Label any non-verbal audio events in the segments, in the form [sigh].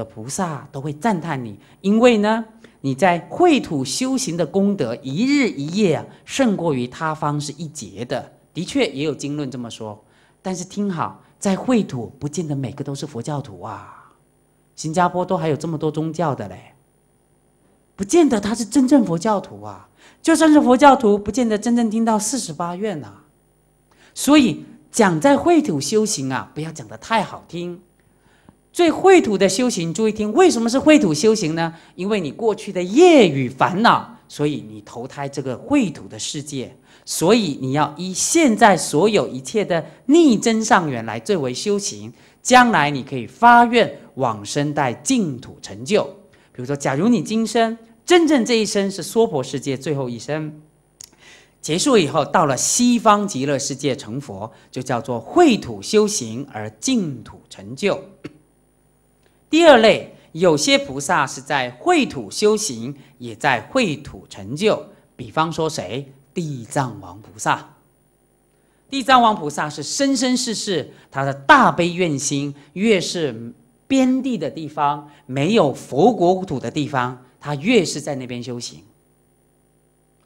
的菩萨都会赞叹你，因为呢，你在秽土修行的功德，一日一夜啊，胜过于他方是一劫的。的确也有经论这么说。但是听好，在秽土不见得每个都是佛教徒啊。新加坡都还有这么多宗教的嘞，不见得他是真正佛教徒啊。就算是佛教徒，不见得真正听到四十八愿呐。所以讲在秽土修行啊，不要讲的太好听。最秽土的修行，注意听，为什么是秽土修行呢？因为你过去的业与烦恼，所以你投胎这个秽土的世界，所以你要依现在所有一切的逆增上缘来作为修行，将来你可以发愿往生带净土成就。比如说，假如你今生真正这一生是娑婆世界最后一生，结束以后到了西方极乐世界成佛，就叫做秽土修行而净土成就。第二类，有些菩萨是在秽土修行，也在秽土成就。比方说谁，地藏王菩萨。地藏王菩萨是生生世世，他的大悲愿心，越是边地的地方，没有佛国土的地方，他越是在那边修行。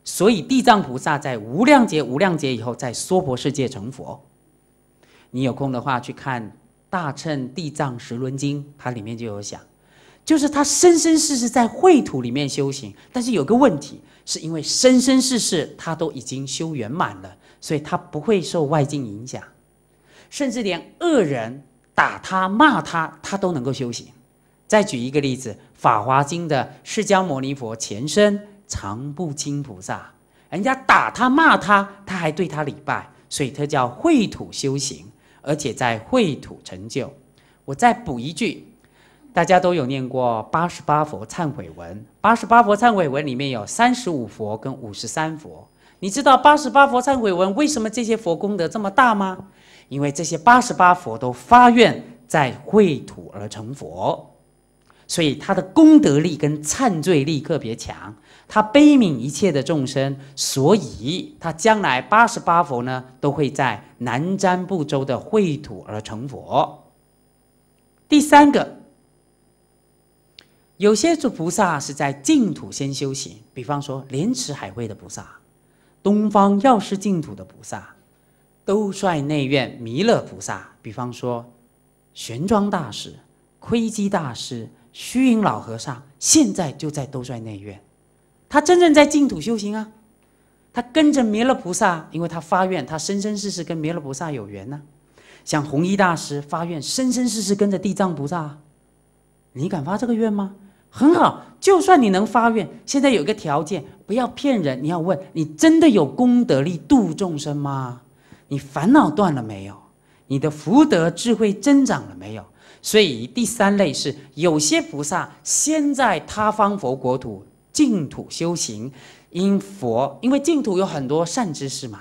所以地藏菩萨在无量劫、无量劫以后，在娑婆世界成佛。你有空的话去看。大乘地藏十轮经，它里面就有讲，就是他生生世世在秽土里面修行，但是有个问题，是因为生生世世他都已经修圆满了，所以他不会受外境影响，甚至连恶人打他骂他，他都能够修行。再举一个例子，《法华经》的释迦牟尼佛前身藏不清菩萨，人家打他骂他，他还对他礼拜，所以他叫秽土修行。而且在秽土成就，我再补一句，大家都有念过《八十八佛忏悔文》，《八十八佛忏悔文》里面有三十五佛跟五十三佛。你知道《八十八佛忏悔文》为什么这些佛功德这么大吗？因为这些八十八佛都发愿在秽土而成佛。所以他的功德力跟忏罪力特别强，他悲悯一切的众生，所以他将来八十八佛呢都会在南瞻部洲的秽土而成佛。第三个，有些诸菩萨是在净土先修行，比方说莲池海会的菩萨，东方药师净土的菩萨，都率内院弥勒菩萨，比方说玄奘大师、窥基大师。虚云老和尚现在就在兜率内院，他真正在净土修行啊，他跟着弥勒菩萨，因为他发愿，他生生世世跟弥勒菩萨有缘呢。像弘一大师发愿生生世世跟着地藏菩萨，你敢发这个愿吗？很好，就算你能发愿，现在有个条件，不要骗人，你要问你真的有功德力度众生吗？你烦恼断了没有？你的福德智慧增长了没有？所以第三类是有些菩萨先在他方佛国土净土修行，因佛因为净土有很多善知识嘛，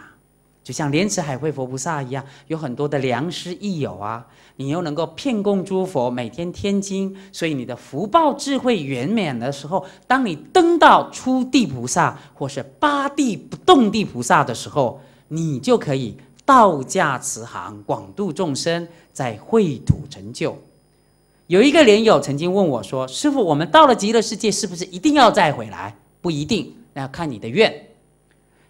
就像莲池海会佛菩萨一样，有很多的良师益友啊。你又能够遍供诸佛，每天天经，所以你的福报智慧圆满的时候，当你登到初地菩萨或是八地不动地菩萨的时候，你就可以道驾慈航，广度众生，在秽土成就。有一个莲友曾经问我说：“师傅，我们到了极乐世界，是不是一定要再回来？不一定，那要看你的愿。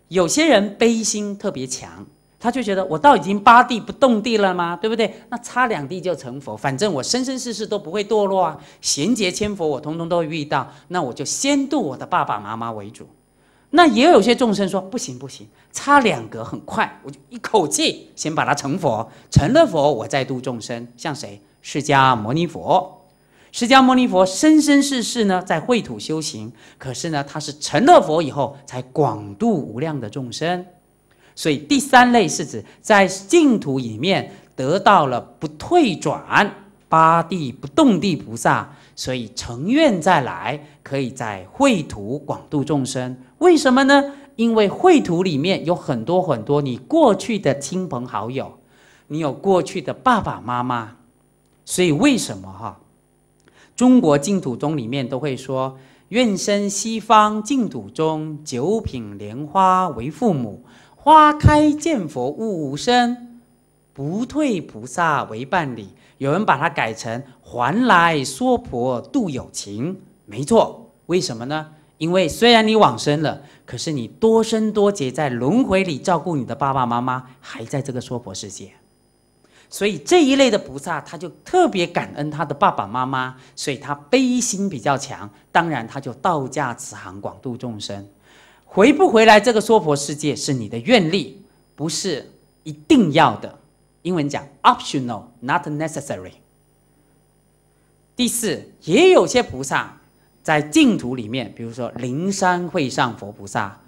有些人悲心特别强，他就觉得我到已经八地不动地了吗？对不对？那差两地就成佛，反正我生生世世都不会堕落啊，贤劫千佛我通通都会遇到，那我就先度我的爸爸妈妈为主。那也有些众生说不行不行，差两格很快，我就一口气先把它成佛，成了佛我再度众生。像谁？”释迦牟尼佛，释迦牟尼佛生生世世呢在秽土修行，可是呢他是成了佛以后才广度无量的众生，所以第三类是指在净土里面得到了不退转八地不动地菩萨，所以成愿再来可以在秽土广度众生。为什么呢？因为秽土里面有很多很多你过去的亲朋好友，你有过去的爸爸妈妈。所以为什么哈？中国净土宗里面都会说：“愿生西方净土中，九品莲花为父母。花开见佛悟无生，不退菩萨为伴侣。”有人把它改成“还来娑婆度有情”，没错。为什么呢？因为虽然你往生了，可是你多生多劫在轮回里照顾你的爸爸妈妈，还在这个娑婆世界。所以这一类的菩萨，他就特别感恩他的爸爸妈妈，所以他悲心比较强。当然，他就道驾慈航，广度众生。回不回来这个娑婆世界是你的愿力，不是一定要的。英文讲 optional, not necessary。第四，也有些菩萨在净土里面，比如说灵山会上佛菩萨，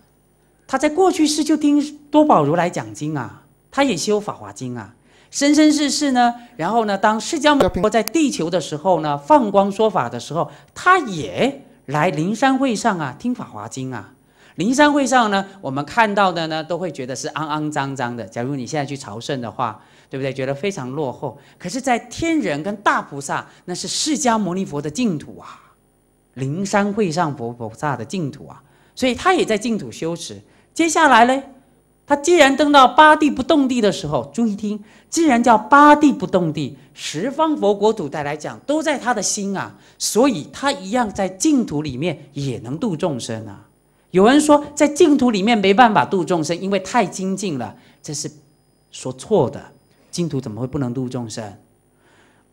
他在过去世就听多宝如来讲经啊，他也修法华经啊。生生世世呢，然后呢，当释迦牟尼佛在地球的时候呢，放光说法的时候，他也来灵山会上啊，听《法华经》啊。灵山会上呢，我们看到的呢，都会觉得是肮肮脏脏的。假如你现在去朝圣的话，对不对？觉得非常落后。可是，在天人跟大菩萨，那是释迦牟尼佛的净土啊，灵山会上佛菩萨的净土啊，所以他也在净土修持。接下来呢？他既然登到八地不动地的时候，注意听，既然叫八地不动地，十方佛国土带来讲，都在他的心啊，所以他一样在净土里面也能度众生啊。有人说在净土里面没办法度众生，因为太精进了，这是说错的。净土怎么会不能度众生？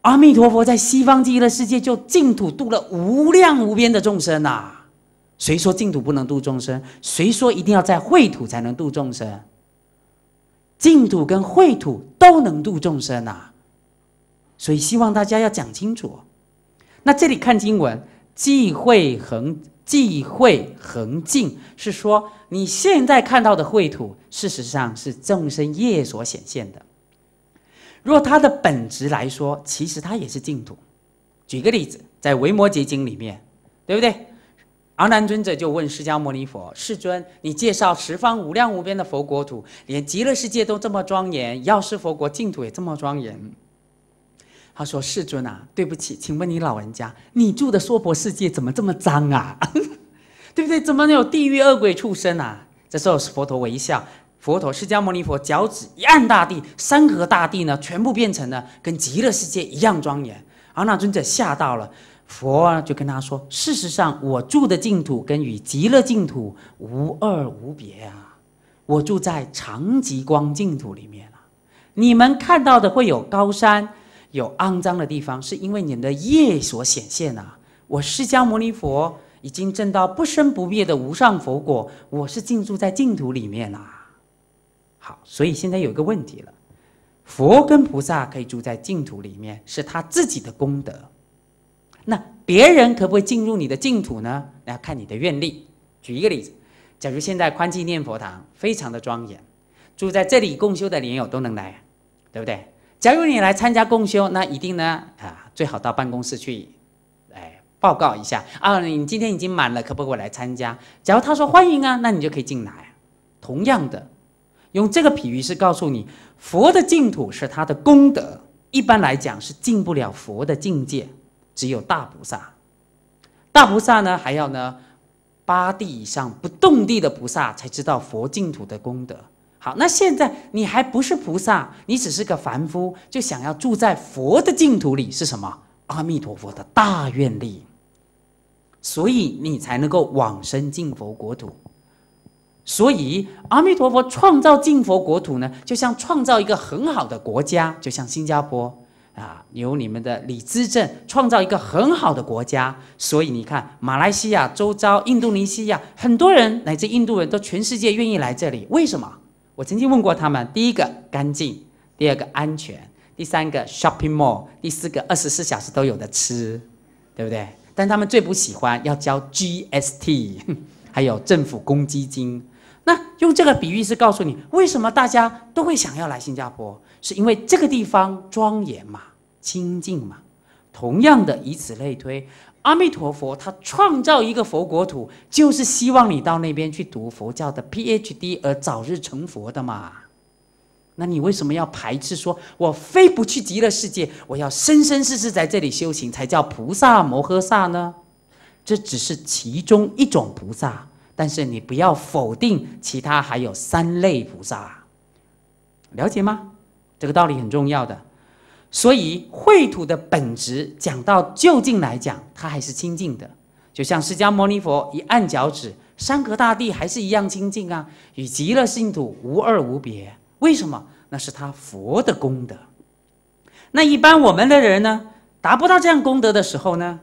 阿弥陀佛在西方极乐世界就净土度了无量无边的众生呐。谁说净土不能度众生？谁说一定要在秽土才能度众生？净土跟秽土都能度众生啊！所以希望大家要讲清楚。那这里看经文，忌秽恒忌秽恒净，是说你现在看到的秽土，事实上是众生业所显现的。若它的本质来说，其实它也是净土。举个例子，在《维摩诘经》里面，对不对？阿难尊者就问释迦牟尼佛：“世尊，你介绍十方无量无边的佛国土，连极乐世界都这么庄严，药师佛国净土也这么庄严。”他说：“世尊啊，对不起，请问你老人家，你住的娑婆世界怎么这么脏啊？[laughs] 对不对？怎么有地狱恶鬼畜生啊？”这时候佛陀微笑，佛陀释迦牟尼佛脚趾一按大地，山河大地呢，全部变成了跟极乐世界一样庄严。阿难尊者吓到了。佛啊，就跟他说：“事实上，我住的净土跟与极乐净土无二无别啊，我住在长吉光净土里面了。你们看到的会有高山，有肮脏的地方，是因为你们的业所显现啊。我释迦牟尼佛已经证到不生不灭的无上佛果，我是静住在净土里面啦。好，所以现在有个问题了，佛跟菩萨可以住在净土里面，是他自己的功德。”那别人可不可以进入你的净土呢？那要看你的愿力。举一个例子，假如现在宽济念佛堂非常的庄严，住在这里共修的莲友都能来，对不对？假如你来参加共修，那一定呢啊，最好到办公室去，哎，报告一下啊，你今天已经满了，可不可以来参加？假如他说欢迎啊，那你就可以进来。同样的，用这个比喻是告诉你，佛的净土是他的功德，一般来讲是进不了佛的境界。只有大菩萨，大菩萨呢，还要呢八地以上不动地的菩萨才知道佛净土的功德。好，那现在你还不是菩萨，你只是个凡夫，就想要住在佛的净土里，是什么？阿弥陀佛的大愿力，所以你才能够往生净佛国土。所以阿弥陀佛创造净佛国土呢，就像创造一个很好的国家，就像新加坡。啊，由你们的李资政创造一个很好的国家，所以你看，马来西亚周遭、印度尼西亚很多人乃至印度人都全世界愿意来这里，为什么？我曾经问过他们，第一个干净，第二个安全，第三个 shopping mall，第四个二十四小时都有的吃，对不对？但他们最不喜欢要交 GST，还有政府公积金。那用这个比喻是告诉你，为什么大家都会想要来新加坡，是因为这个地方庄严嘛、清净嘛。同样的，以此类推，阿弥陀佛他创造一个佛国土，就是希望你到那边去读佛教的 P H D 而早日成佛的嘛。那你为什么要排斥说，我非不去极乐世界，我要生生世世在这里修行才叫菩萨摩诃萨呢？这只是其中一种菩萨。但是你不要否定其他，还有三类菩萨，了解吗？这个道理很重要的。所以秽土的本质，讲到究竟来讲，它还是清净的。就像释迦牟尼佛一按脚趾，山河大地还是一样清净啊，与极乐净土无二无别。为什么？那是他佛的功德。那一般我们的人呢，达不到这样功德的时候呢，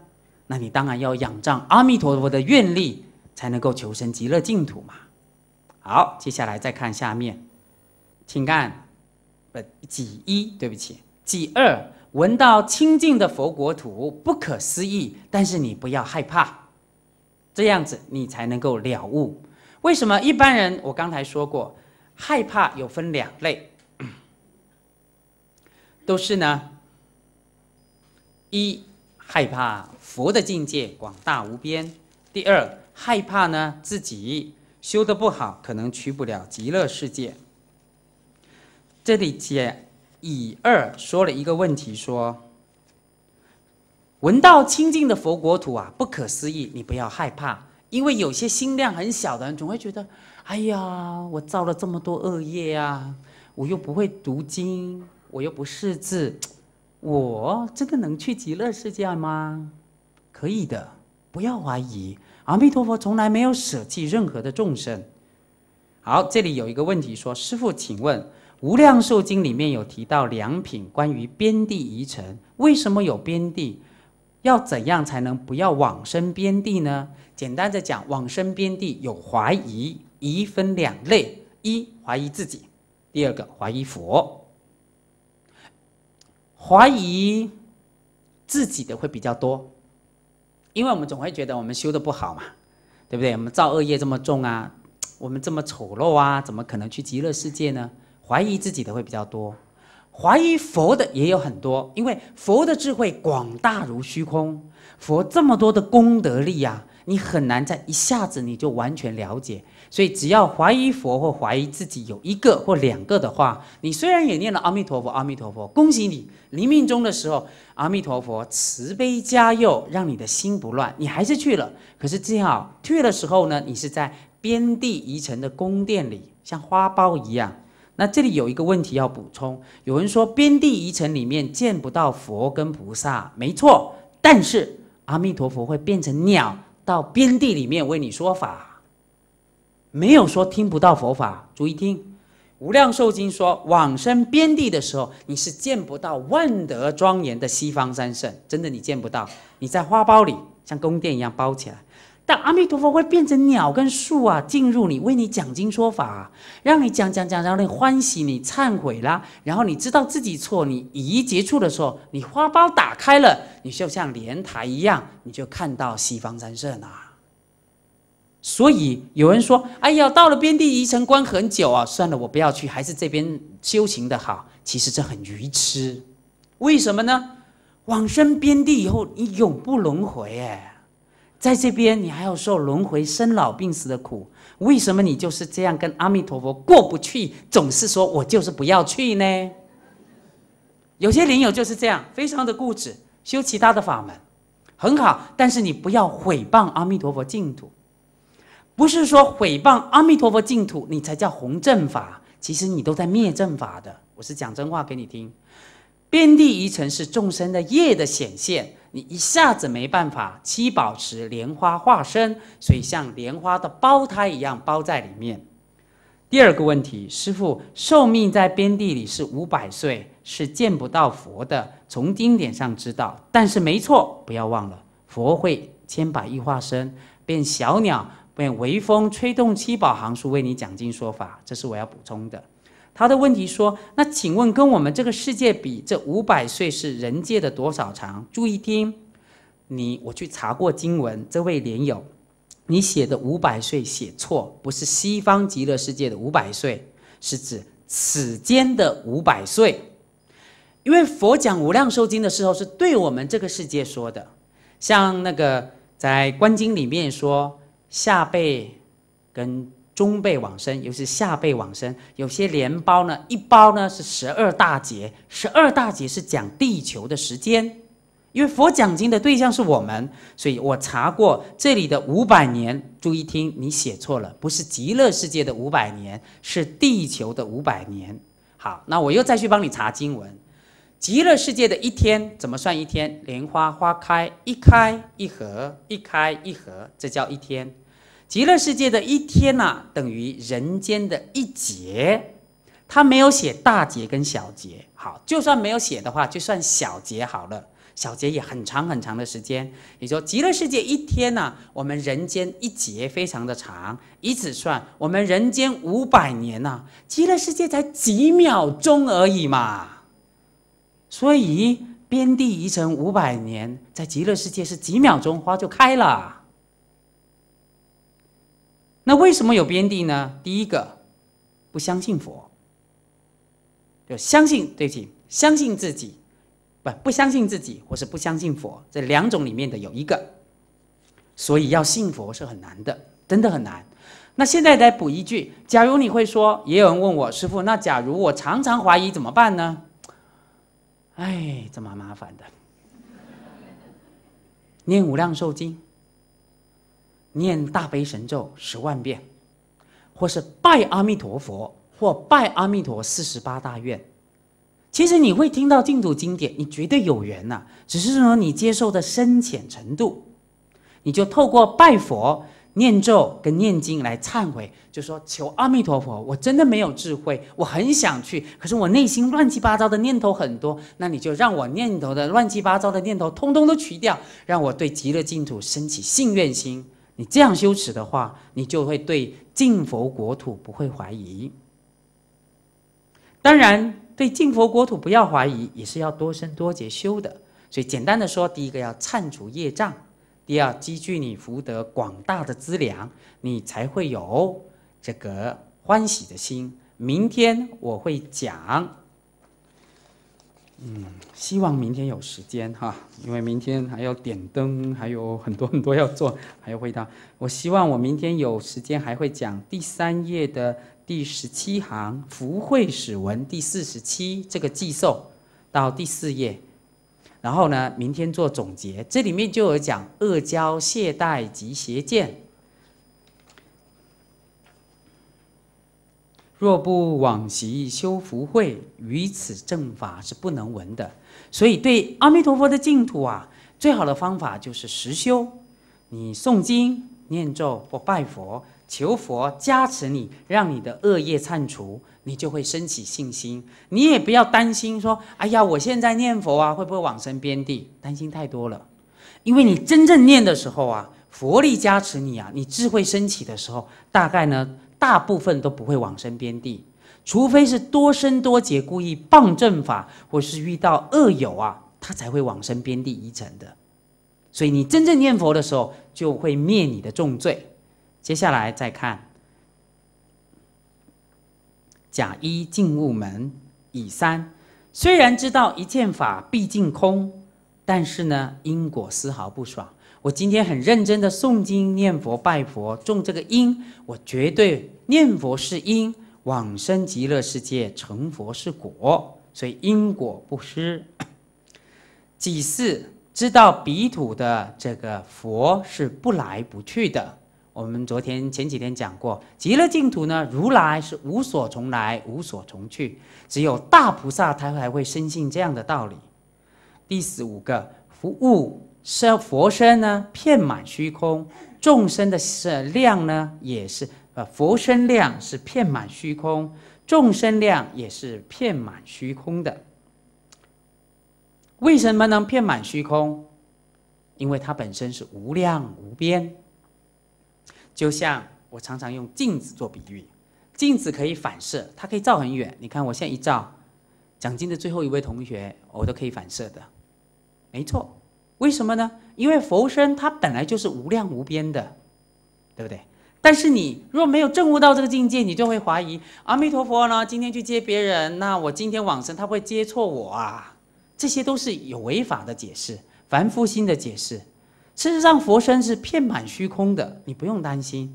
那你当然要仰仗阿弥陀佛的愿力。才能够求生极乐净土嘛？好，接下来再看下面，请看，不，己一，对不起，己二，闻到清净的佛国土，不可思议。但是你不要害怕，这样子你才能够了悟。为什么一般人？我刚才说过，害怕有分两类，[clears throat] 都是呢，一害怕佛的境界广大无边，第二。害怕呢？自己修的不好，可能去不了极乐世界。这里解乙二说了一个问题，说闻道清净的佛国土啊，不可思议！你不要害怕，因为有些心量很小的人，总会觉得：哎呀，我造了这么多恶业啊，我又不会读经，我又不识字，我这个能去极乐世界吗？可以的，不要怀疑。阿弥陀佛从来没有舍弃任何的众生。好，这里有一个问题，说：师傅，请问《无量寿经》里面有提到良品关于边地遗城，为什么有边地？要怎样才能不要往生边地呢？简单的讲，往生边地有怀疑，疑分两类：一怀疑自己，第二个怀疑佛，怀疑自己的会比较多。因为我们总会觉得我们修的不好嘛，对不对？我们造恶业这么重啊，我们这么丑陋啊，怎么可能去极乐世界呢？怀疑自己的会比较多，怀疑佛的也有很多。因为佛的智慧广大如虚空，佛这么多的功德力啊，你很难在一下子你就完全了解。所以，只要怀疑佛或怀疑自己有一个或两个的话，你虽然也念了阿弥陀佛，阿弥陀佛，恭喜你临命终的时候，阿弥陀佛慈悲加佑，让你的心不乱，你还是去了。可是最好去的时候呢，你是在边地遗城的宫殿里，像花苞一样。那这里有一个问题要补充，有人说边地遗城里面见不到佛跟菩萨，没错，但是阿弥陀佛会变成鸟到边地里面为你说法。没有说听不到佛法，注意听，《无量寿经》说往生边地的时候，你是见不到万德庄严的西方三圣，真的你见不到。你在花苞里像宫殿一样包起来，但阿弥陀佛会变成鸟跟树啊，进入你为你讲经说法，让你讲讲讲，让你欢喜，你忏悔啦，然后你知道自己错，你一一接触的时候，你花苞打开了，你就像莲台一样，你就看到西方三圣啦。所以有人说：“哎呀，到了边地宜城关很久啊，算了，我不要去，还是这边修行的好。”其实这很愚痴，为什么呢？往生边地以后，你永不轮回，哎，在这边你还要受轮回生老病死的苦。为什么你就是这样跟阿弥陀佛过不去？总是说我就是不要去呢？有些灵友就是这样，非常的固执，修其他的法门，很好，但是你不要毁谤阿弥陀佛净土。不是说诽谤阿弥陀佛净土，你才叫弘正法，其实你都在灭正法的。我是讲真话给你听。遍地一层是众生的业的显现，你一下子没办法。七宝池莲花化身，所以像莲花的胞胎一样包在里面。第二个问题，师傅寿命在遍地里是五百岁，是见不到佛的。从经典上知道，但是没错，不要忘了佛会千百亿化身变小鸟。微风吹动七宝行书为你讲经说法，这是我要补充的。他的问题说：“那请问，跟我们这个世界比，这五百岁是人界的多少长？”注意听，你我去查过经文，这位莲友，你写的五百岁写错，不是西方极乐世界的五百岁，是指此间的五百岁。因为佛讲无量寿经的时候，是对我们这个世界说的，像那个在观经里面说。下辈跟中辈往生，尤其下辈往生，有些连包呢，一包呢是十二大劫，十二大劫是讲地球的时间，因为佛讲经的对象是我们，所以我查过这里的五百年，注意听，你写错了，不是极乐世界的五百年，是地球的五百年。好，那我又再去帮你查经文。极乐世界的一天怎么算一天？莲花花开一开一合，一开一合，这叫一天。极乐世界的一天呢，等于人间的一劫。他没有写大劫跟小劫，好，就算没有写的话，就算小劫好了。小劫也很长很长的时间。你说极乐世界一天呢，我们人间一劫非常的长，以此算，我们人间五百年呢，极乐世界才几秒钟而已嘛。所以边地遗尘五百年，在极乐世界是几秒钟花就开了。那为什么有边地呢？第一个，不相信佛，就相信自己，相信自己，不不相信自己，或是不相信佛，这两种里面的有一个。所以要信佛是很难的，真的很难。那现在再补一句，假如你会说，也有人问我师傅，那假如我常常怀疑怎么办呢？哎，这么麻烦的？念无量寿经，念大悲神咒十万遍，或是拜阿弥陀佛，或拜阿弥陀四十八大愿。其实你会听到净土经典，你绝对有缘呐。只是说你接受的深浅程度，你就透过拜佛。念咒跟念经来忏悔，就说求阿弥陀佛，我真的没有智慧，我很想去，可是我内心乱七八糟的念头很多，那你就让我念头的乱七八糟的念头通通都取掉，让我对极乐净土升起信愿心。你这样修持的话，你就会对净佛国土不会怀疑。当然，对净佛国土不要怀疑，也是要多生多劫修的。所以简单的说，第一个要忏除业障。第二，积聚你福德广大的资粮，你才会有这个欢喜的心。明天我会讲，嗯，希望明天有时间哈，因为明天还要点灯，还有很多很多要做，还要回答。我希望我明天有时间，还会讲第三页的第十七行《福慧史文》第四十七这个寄送到第四页。然后呢，明天做总结。这里面就有讲阿胶懈怠及邪见，若不往昔修福慧，于此正法是不能闻的。所以，对阿弥陀佛的净土啊，最好的方法就是实修。你诵经、念咒或拜佛。求佛加持你，让你的恶业忏除，你就会升起信心。你也不要担心说：“哎呀，我现在念佛啊，会不会往生边地？”担心太多了，因为你真正念的时候啊，佛力加持你啊，你智慧升起的时候，大概呢，大部分都不会往生边地，除非是多生多劫故意谤正法，或是遇到恶友啊，他才会往生边地一层的。所以你真正念佛的时候，就会灭你的重罪。接下来再看，甲一进物门，乙三虽然知道一见法必尽空，但是呢，因果丝毫不爽。我今天很认真的诵经念佛拜佛种这个因，我绝对念佛是因，往生极乐世界成佛是果，所以因果不失。己 [coughs] 四知道彼土的这个佛是不来不去的。我们昨天前几天讲过，极乐净土呢，如来是无所从来，无所从去，只有大菩萨他才会深信这样的道理。第十五个，佛物身佛身呢，遍满虚空，众生的是量呢，也是呃，佛身量是遍满虚空，众生量也是遍满虚空的。为什么能遍满虚空？因为它本身是无量无边。就像我常常用镜子做比喻，镜子可以反射，它可以照很远。你看我现在一照，讲经的最后一位同学，我都可以反射的，没错。为什么呢？因为佛身它本来就是无量无边的，对不对？但是你若没有证悟到这个境界，你就会怀疑：阿弥陀佛呢？今天去接别人，那我今天往生，他会接错我啊？这些都是有违法的解释，凡夫心的解释。事实上，佛身是遍满虚空的，你不用担心。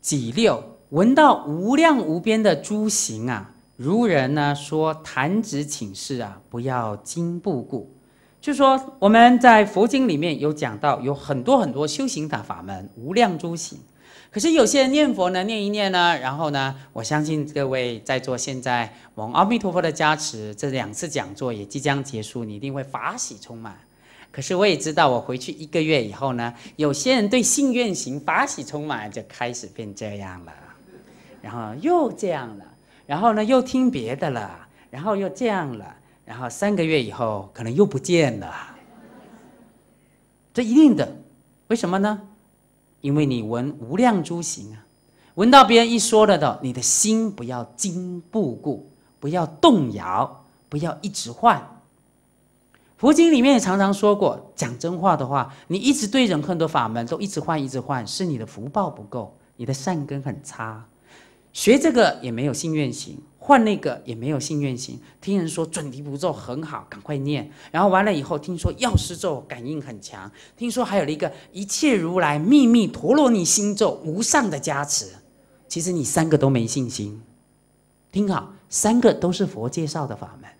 几六闻到无量无边的诸行啊，如人呢说弹指请示啊，不要惊不顾。就说我们在佛经里面有讲到，有很多很多修行的法门，无量诸行。可是有些人念佛呢，念一念呢，然后呢，我相信各位在座，现在蒙阿弥陀佛的加持，这两次讲座也即将结束，你一定会法喜充满。可是我也知道，我回去一个月以后呢，有些人对信愿行发起充满，就开始变这样了，然后又这样了，然后呢又听别的了，然后又这样了，然后三个月以后可能又不见了。这一定的，为什么呢？因为你闻无量诸行啊，闻到别人一说了的，你的心不要经不顾，不要动摇，不要一直换。佛经里面也常常说过，讲真话的话，你一直对人很多法门都一直换，一直换，是你的福报不够，你的善根很差。学这个也没有信愿行，换那个也没有信愿行。听人说准提不咒很好，赶快念。然后完了以后，听说药师咒感应很强，听说还有一个一切如来秘密陀罗尼心咒无上的加持。其实你三个都没信心。听好，三个都是佛介绍的法门。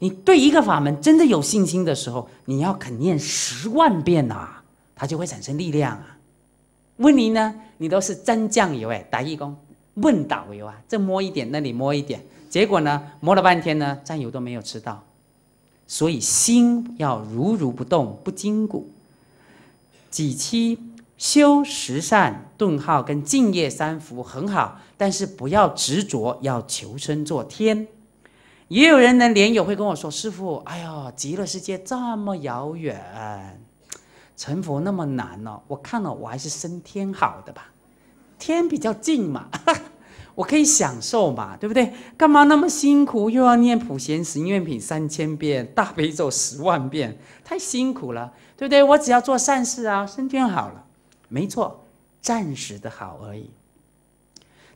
你对一个法门真的有信心的时候，你要肯念十万遍呐，它就会产生力量啊。问你呢，你都是沾酱油哎，打义工，问导为啊，这摸一点，那里摸一点，结果呢，摸了半天呢，酱油都没有吃到。所以心要如如不动，不筋骨。几期修十善顿号跟敬业三福很好，但是不要执着，要求生做天。也有人呢，连友会跟我说：“师傅，哎呀，极乐世界这么遥远，成佛那么难呢。我看了，我还是升天好的吧，天比较近嘛，[laughs] 我可以享受嘛，对不对？干嘛那么辛苦，又要念普贤行愿品三千遍，大悲咒十万遍，太辛苦了，对不对？我只要做善事啊，升天好了，没错，暂时的好而已。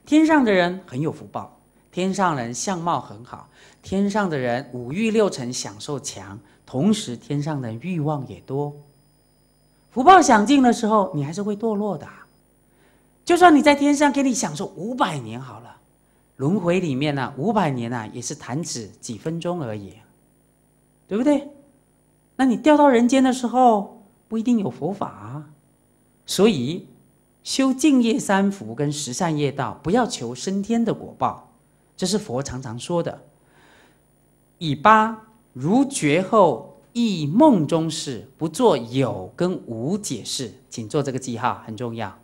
天上的人很有福报。”天上人相貌很好，天上的人五欲六尘享受强，同时天上的欲望也多。福报享尽的时候，你还是会堕落的。就算你在天上给你享受五百年好了，轮回里面呢五百年呢也是弹指几分钟而已，对不对？那你掉到人间的时候不一定有佛法，所以修净业三福跟十善业道，不要求升天的果报。这是佛常常说的：“以八如觉后，亦梦中事，不做有跟无解释，请做这个记号，很重要。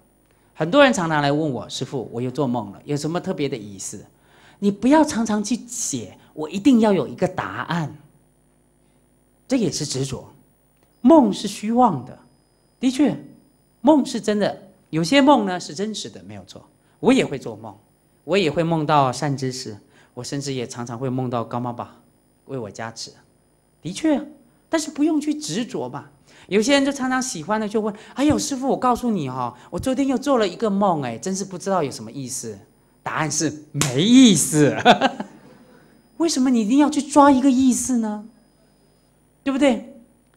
很多人常常来问我，师父，我又做梦了，有什么特别的意思？你不要常常去写，我一定要有一个答案。这也是执着。梦是虚妄的，的确，梦是真的。有些梦呢是真实的，没有错。我也会做梦。”我也会梦到善知识，我甚至也常常会梦到高妈妈为我加持。的确，但是不用去执着吧。有些人就常常喜欢的就问：“哎呦，师傅，我告诉你哈，我昨天又做了一个梦，哎，真是不知道有什么意思。”答案是没意思。[laughs] 为什么你一定要去抓一个意思呢？对不对？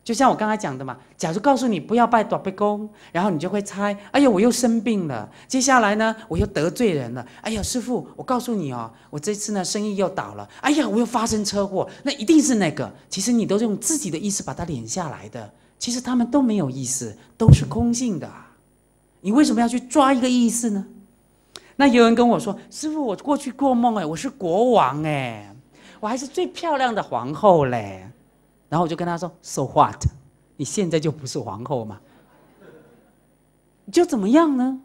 就像我刚才讲的嘛，假如告诉你不要拜大悲公，然后你就会猜，哎呀，我又生病了。接下来呢，我又得罪人了。哎呀，师傅，我告诉你哦，我这次呢生意又倒了。哎呀，我又发生车祸，那一定是那个。其实你都用自己的意思把它连下来的。其实他们都没有意思，都是空性的。你为什么要去抓一个意思呢？那有人跟我说，师傅，我过去过梦哎，我是国王哎，我还是最漂亮的皇后嘞。然后我就跟他说：“So what？你现在就不是皇后吗？就怎么样呢？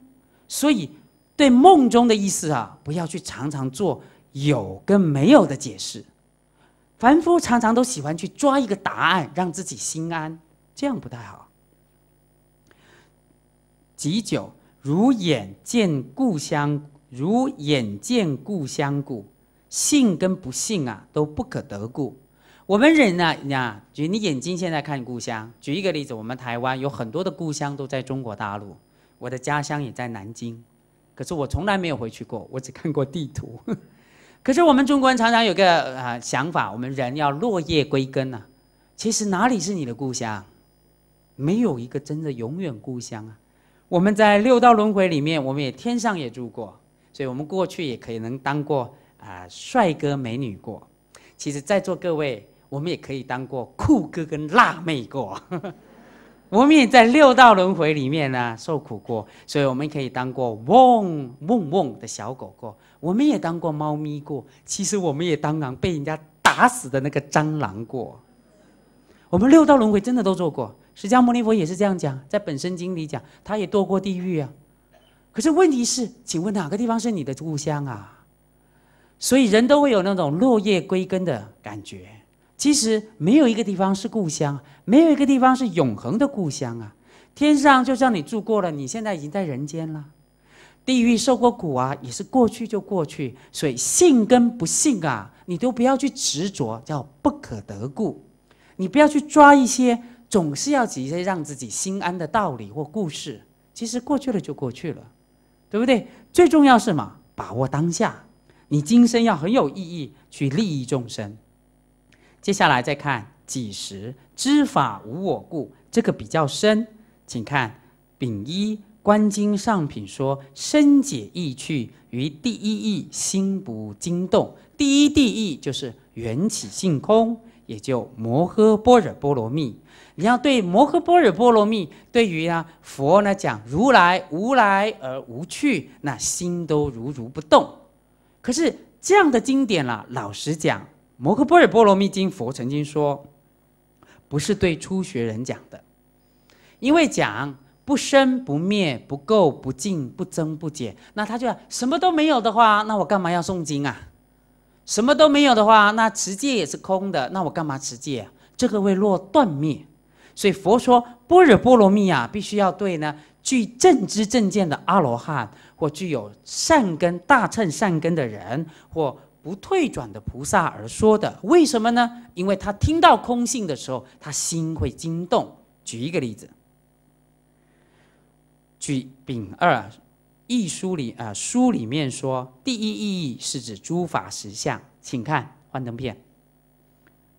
所以对梦中的意思啊，不要去常常做有跟没有的解释。凡夫常常都喜欢去抓一个答案，让自己心安，这样不太好。极久如眼见故乡，如眼见故乡故，信跟不信啊，都不可得故。”我们人呐，你看，举你眼睛现在看故乡。举一个例子，我们台湾有很多的故乡都在中国大陆。我的家乡也在南京，可是我从来没有回去过，我只看过地图。可是我们中国人常常有个啊想法，我们人要落叶归根呐。其实哪里是你的故乡？没有一个真的永远故乡啊。我们在六道轮回里面，我们也天上也住过，所以我们过去也可以能当过啊帅哥美女过。其实，在座各位。我们也可以当过酷哥跟辣妹过，[laughs] 我们也在六道轮回里面呢受苦过，所以我们可以当过嗡嗡嗡的小狗狗，我们也当过猫咪过。其实我们也当然被人家打死的那个蟑螂过。我们六道轮回真的都做过，释迦牟尼佛也是这样讲，在本身经里讲，他也堕过地狱啊。可是问题是，请问哪个地方是你的故乡啊？所以人都会有那种落叶归根的感觉。其实没有一个地方是故乡，没有一个地方是永恒的故乡啊！天上就叫你住过了，你现在已经在人间了；地狱受过苦啊，也是过去就过去。所以信跟不信啊，你都不要去执着，叫不可得故。你不要去抓一些总是要一些让自己心安的道理或故事，其实过去了就过去了，对不对？最重要是什么？把握当下，你今生要很有意义，去利益众生。接下来再看几时知法无我故，这个比较深，请看丙一观经上品说：深解意趣于第一意心不惊动。第一第意就是缘起性空，也就摩诃般若波罗蜜。你要对摩诃般若波罗蜜，对于呢佛呢讲如来无来而无去，那心都如如不动。可是这样的经典了，老实讲。《摩诃波若波罗蜜经》佛曾经说，不是对初学人讲的，因为讲不生不灭、不垢不净、不增不减，那他就什么都没有的话，那我干嘛要诵经啊？什么都没有的话，那持戒也是空的，那我干嘛持戒？这个会落断灭，所以佛说波若波罗蜜啊，必须要对呢具正知正见的阿罗汉，或具有善根、大乘善根的人，或。不退转的菩萨而说的，为什么呢？因为他听到空性的时候，他心会惊动。举一个例子，举丙二，一书里啊书里面说，第一意义是指诸法实相。请看幻灯片，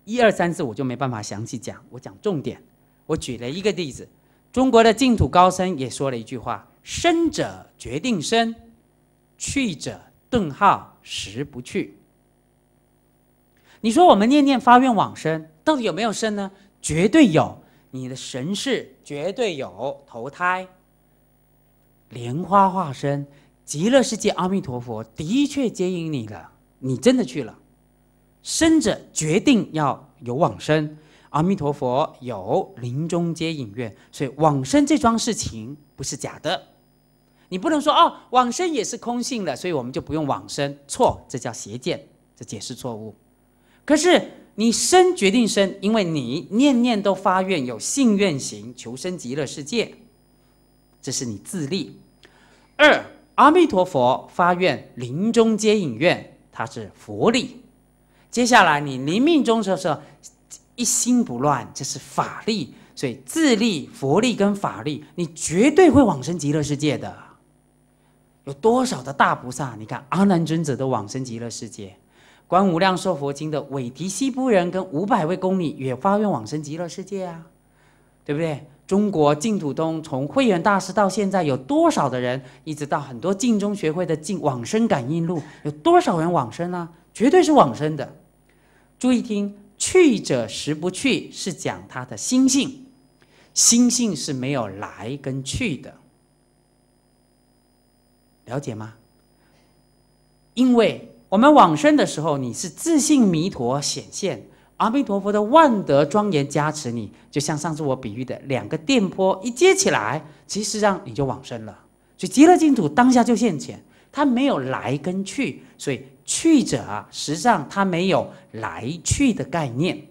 一二三四我就没办法详细讲，我讲重点。我举了一个例子，中国的净土高僧也说了一句话：生者决定生，去者顿号。十不去。你说我们念念发愿往生，到底有没有生呢？绝对有，你的神识绝对有投胎、莲花化身、极乐世界阿弥陀佛的确接引你了，你真的去了。生者决定要有往生，阿弥陀佛有临终接引愿，所以往生这桩事情不是假的。你不能说哦，往生也是空性的，所以我们就不用往生。错，这叫邪见，这解释错误。可是你生决定生，因为你念念都发愿有信愿行，求生极乐世界，这是你自立。二阿弥陀佛发愿临终接引愿，他是佛力。接下来你临命终时候，一心不乱，这是法力。所以自力、佛力跟法力，你绝对会往生极乐世界的。有多少的大菩萨？你看，阿难尊者都往生极乐世界，观无量寿佛经的韦提希夫人跟五百位宫女也发愿往生极乐世界啊，对不对？中国净土宗从慧远大师到现在有多少的人？一直到很多净宗学会的《净往生感应录》，有多少人往生啊？绝对是往生的。注意听，“去者实不去”是讲他的心性，心性是没有来跟去的。了解吗？因为我们往生的时候，你是自信弥陀显现，阿弥陀佛的万德庄严加持你，就像上次我比喻的两个电波一接起来，其实上你就往生了。所以极乐净土当下就现前，它没有来跟去，所以去者啊，实际上它没有来去的概念。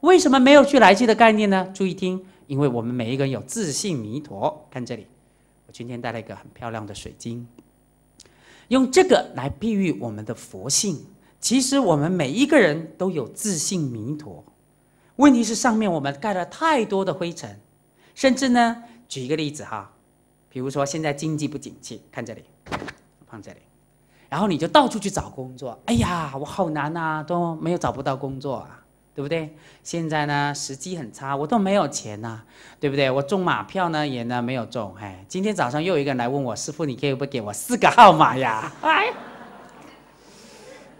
为什么没有去来去的概念呢？注意听，因为我们每一个人有自信弥陀。看这里，我今天带了一个很漂亮的水晶。用这个来比喻我们的佛性，其实我们每一个人都有自信弥陀，问题是上面我们盖了太多的灰尘，甚至呢，举一个例子哈，比如说现在经济不景气，看这里，放这里，然后你就到处去找工作，哎呀，我好难呐，都没有找不到工作啊。对不对？现在呢，时机很差，我都没有钱呐，对不对？我中马票呢，也呢没有中。哎，今天早上又一个人来问我师傅，你可以不给我四个号码呀？[laughs] 哎，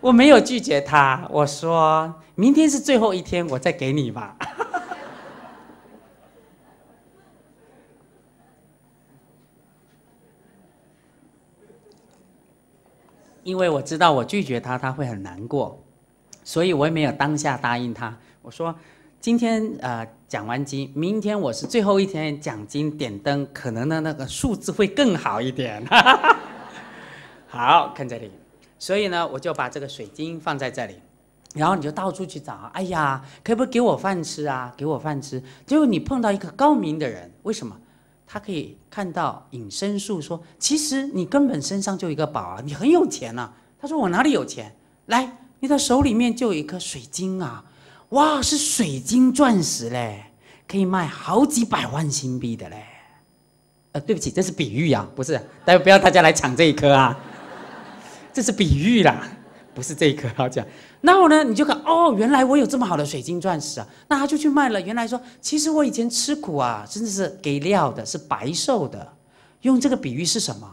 我没有拒绝他，我说明天是最后一天，我再给你吧。[laughs] 因为我知道，我拒绝他，他会很难过。所以我也没有当下答应他，我说，今天呃讲完金，明天我是最后一天奖金点灯，可能呢那个数字会更好一点。[laughs] 好看这里，所以呢，我就把这个水晶放在这里，然后你就到处去找，哎呀，可不可以给我饭吃啊？给我饭吃。结果你碰到一个高明的人，为什么？他可以看到隐身术，说其实你根本身上就一个宝啊，你很有钱呐。他说我哪里有钱？来。你的手里面就有一颗水晶啊，哇，是水晶钻石嘞，可以卖好几百万新币的嘞。呃，对不起，这是比喻啊，不是，待会不要大家来抢这一颗啊，这是比喻啦，不是这一颗好讲。然后呢，你就看哦，原来我有这么好的水晶钻石啊，那他就去卖了。原来说，其实我以前吃苦啊，真的是给料的，是白受的。用这个比喻是什么？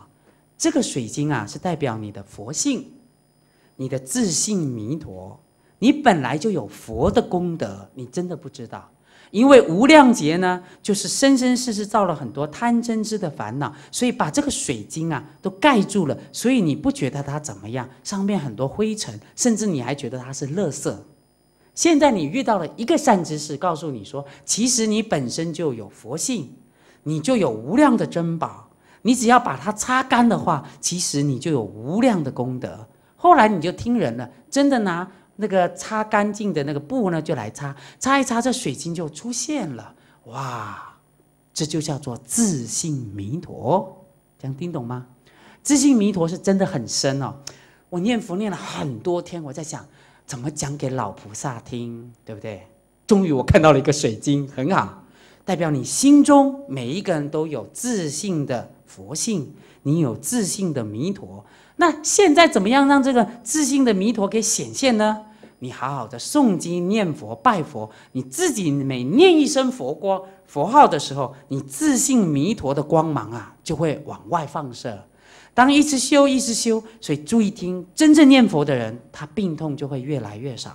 这个水晶啊，是代表你的佛性。你的自信弥陀，你本来就有佛的功德，你真的不知道，因为无量劫呢，就是生生世世造了很多贪嗔痴的烦恼，所以把这个水晶啊都盖住了，所以你不觉得它怎么样，上面很多灰尘，甚至你还觉得它是垃圾。现在你遇到了一个善知识，告诉你说，其实你本身就有佛性，你就有无量的珍宝，你只要把它擦干的话，其实你就有无量的功德。后来你就听人了，真的拿那个擦干净的那个布呢，就来擦，擦一擦，这水晶就出现了，哇！这就叫做自信弥陀，样听懂吗？自信弥陀是真的很深哦。我念佛念了很多天，我在想怎么讲给老菩萨听，对不对？终于我看到了一个水晶，很好，代表你心中每一个人都有自信的佛性，你有自信的弥陀。那现在怎么样让这个自信的弥陀给显现呢？你好好的诵经念佛拜佛，你自己每念一声佛光佛号的时候，你自信弥陀的光芒啊就会往外放射。当一直修一直修，所以注意听，真正念佛的人，他病痛就会越来越少；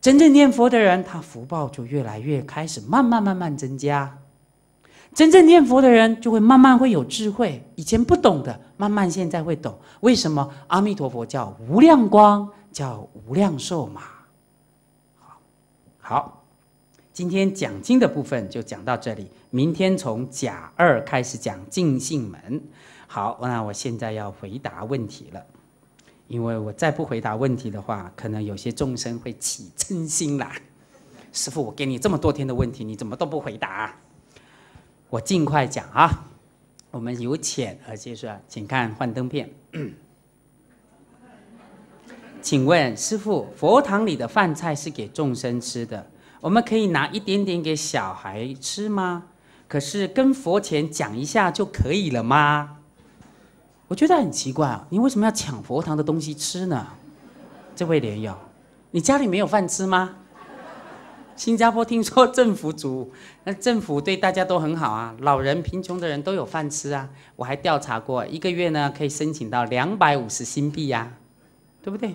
真正念佛的人，他福报就越来越开始慢慢慢慢增加。真正念佛的人，就会慢慢会有智慧。以前不懂的，慢慢现在会懂。为什么阿弥陀佛叫无量光，叫无量寿嘛？好，好，今天讲经的部分就讲到这里。明天从甲二开始讲净信门。好，那我现在要回答问题了，因为我再不回答问题的话，可能有些众生会起嗔心啦。师傅，我给你这么多天的问题，你怎么都不回答？我尽快讲啊，我们由浅而结说，请看幻灯片。请问师傅，佛堂里的饭菜是给众生吃的，我们可以拿一点点给小孩吃吗？可是跟佛前讲一下就可以了吗？我觉得很奇怪，你为什么要抢佛堂的东西吃呢？这位莲友，你家里没有饭吃吗？新加坡听说政府足，那政府对大家都很好啊，老人贫穷的人都有饭吃啊。我还调查过，一个月呢可以申请到两百五十新币呀，对不对？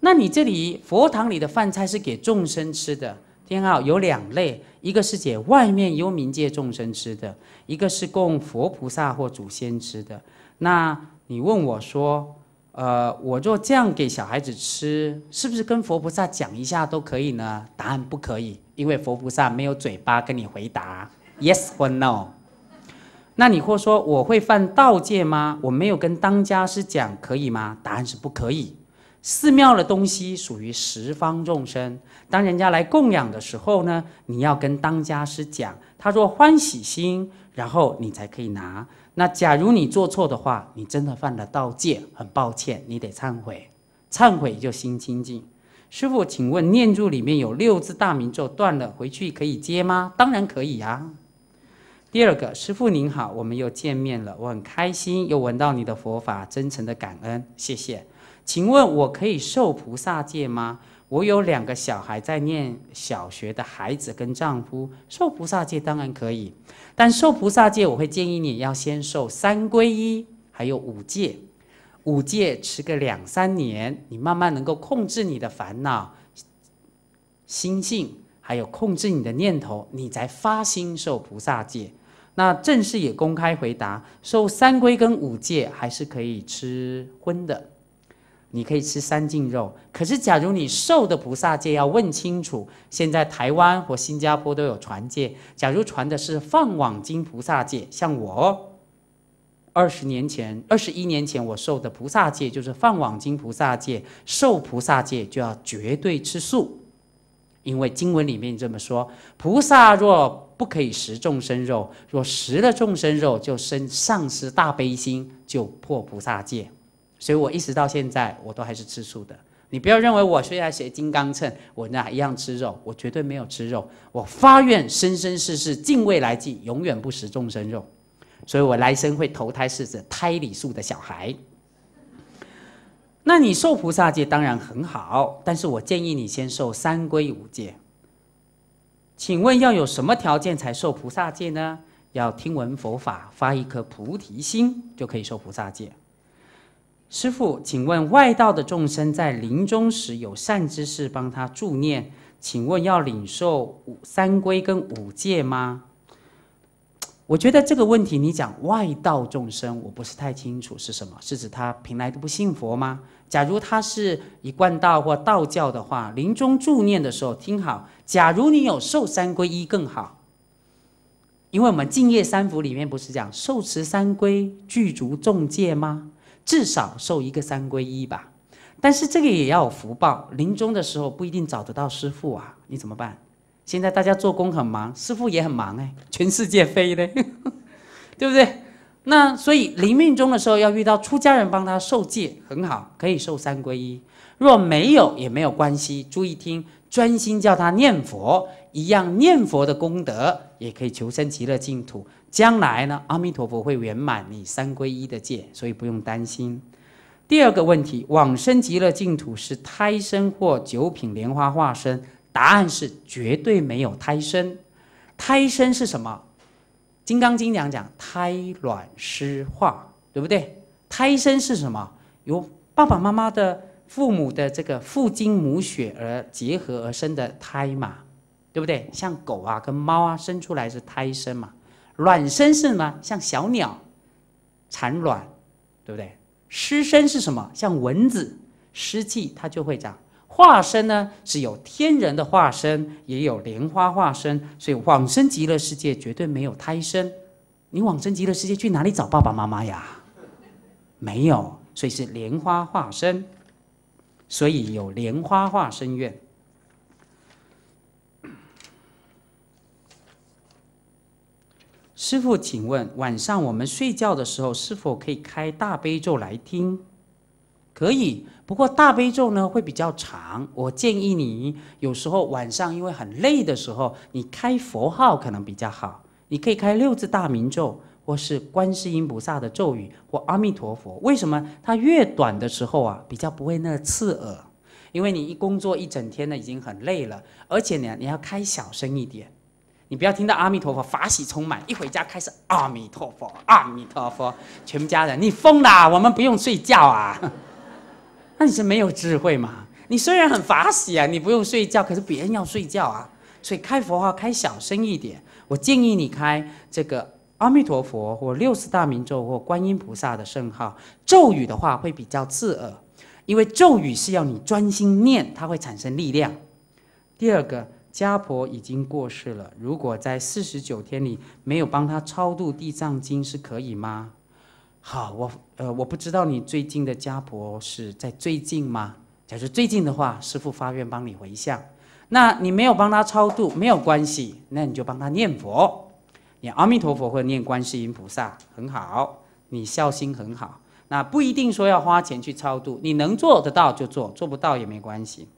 那你这里佛堂里的饭菜是给众生吃的，听好，有两类，一个是给外面幽冥界众生吃的，一个是供佛菩萨或祖先吃的。那你问我说？呃，我若这样给小孩子吃，是不是跟佛菩萨讲一下都可以呢？答案不可以，因为佛菩萨没有嘴巴跟你回答，yes or no。那你或说我会犯盗戒吗？我没有跟当家师讲，可以吗？答案是不可以。寺庙的东西属于十方众生。当人家来供养的时候呢，你要跟当家师讲，他说欢喜心，然后你才可以拿。那假如你做错的话，你真的犯了盗戒，很抱歉，你得忏悔，忏悔就心清净。师傅，请问念珠里面有六字大明咒断了，回去可以接吗？当然可以呀。第二个，师傅您好，我们又见面了，我很开心，又闻到你的佛法，真诚的感恩，谢谢。请问我可以受菩萨戒吗？我有两个小孩在念小学的孩子跟丈夫受菩萨戒当然可以，但受菩萨戒我会建议你要先受三皈依，还有五戒，五戒持个两三年，你慢慢能够控制你的烦恼心性，还有控制你的念头，你才发心受菩萨戒。那正式也公开回答，受三皈跟五戒还是可以吃荤的。你可以吃三净肉，可是假如你受的菩萨戒要问清楚。现在台湾或新加坡都有传戒，假如传的是《放网经》菩萨戒，像我，二十年前、二十一年前我受的菩萨戒就是《放网经》菩萨戒，受菩萨戒就要绝对吃素，因为经文里面这么说：菩萨若不可以食众生肉，若食了众生肉，就生丧失大悲心，就破菩萨戒。所以我一直到现在，我都还是吃素的。你不要认为我虽然学金刚秤，我那一样吃肉，我绝对没有吃肉。我发愿生生世世敬未来际，永远不食众生肉，所以我来生会投胎是指胎里素的小孩。那你受菩萨戒当然很好，但是我建议你先受三皈五戒。请问要有什么条件才受菩萨戒呢？要听闻佛法，发一颗菩提心就可以受菩萨戒。师傅，请问外道的众生在临终时有善知识帮他助念，请问要领受五三规跟五戒吗？我觉得这个问题你讲外道众生，我不是太清楚是什么，是指他平来都不信佛吗？假如他是一贯道或道教的话，临终助念的时候，听好，假如你有受三皈依更好，因为我们净业三福里面不是讲受持三规具足众戒吗？至少受一个三皈依吧，但是这个也要有福报。临终的时候不一定找得到师傅啊，你怎么办？现在大家做工很忙，师傅也很忙哎，全世界飞的，[laughs] 对不对？那所以临命终的时候要遇到出家人帮他受戒，很好，可以受三皈依。若没有也没有关系，注意听，专心叫他念佛。一样念佛的功德也可以求生极乐净土，将来呢，阿弥陀佛会圆满你三归一的戒，所以不用担心。第二个问题，往生极乐净土是胎生或九品莲花化身？答案是绝对没有胎生。胎生是什么？《金刚经》讲讲胎卵湿化，对不对？胎生是什么？由爸爸妈妈的父母的这个父精母血而结合而生的胎嘛。对不对？像狗啊，跟猫啊，生出来是胎生嘛？卵生是什么？像小鸟产卵，对不对？湿生是什么？像蚊子湿气它就会长。化身呢，是有天人的化身，也有莲花化身。所以往生极乐世界绝对没有胎生，你往生极乐世界去哪里找爸爸妈妈呀？没有，所以是莲花化身，所以有莲花化身愿。师傅，请问晚上我们睡觉的时候是否可以开大悲咒来听？可以，不过大悲咒呢会比较长。我建议你有时候晚上因为很累的时候，你开佛号可能比较好。你可以开六字大明咒，或是观世音菩萨的咒语，或阿弥陀佛。为什么？它越短的时候啊，比较不会那刺耳。因为你一工作一整天呢，已经很累了，而且呢，你要开小声一点。你不要听到阿弥陀佛法喜充满，一回家开始阿弥陀佛阿弥陀佛，全家人你疯啦！我们不用睡觉啊？[laughs] 那你是没有智慧嘛？你虽然很法喜啊，你不用睡觉，可是别人要睡觉啊。所以开佛号开小声一点，我建议你开这个阿弥陀佛或六十大明咒或观音菩萨的圣号，咒语的话会比较刺耳，因为咒语是要你专心念，它会产生力量。第二个。家婆已经过世了，如果在四十九天里没有帮她超度地藏经是可以吗？好，我呃我不知道你最近的家婆是在最近吗？假如最近的话，师父发愿帮你回向。那你没有帮她超度没有关系，那你就帮她念佛，念阿弥陀佛或者念观世音菩萨很好，你孝心很好，那不一定说要花钱去超度，你能做得到就做，做不到也没关系。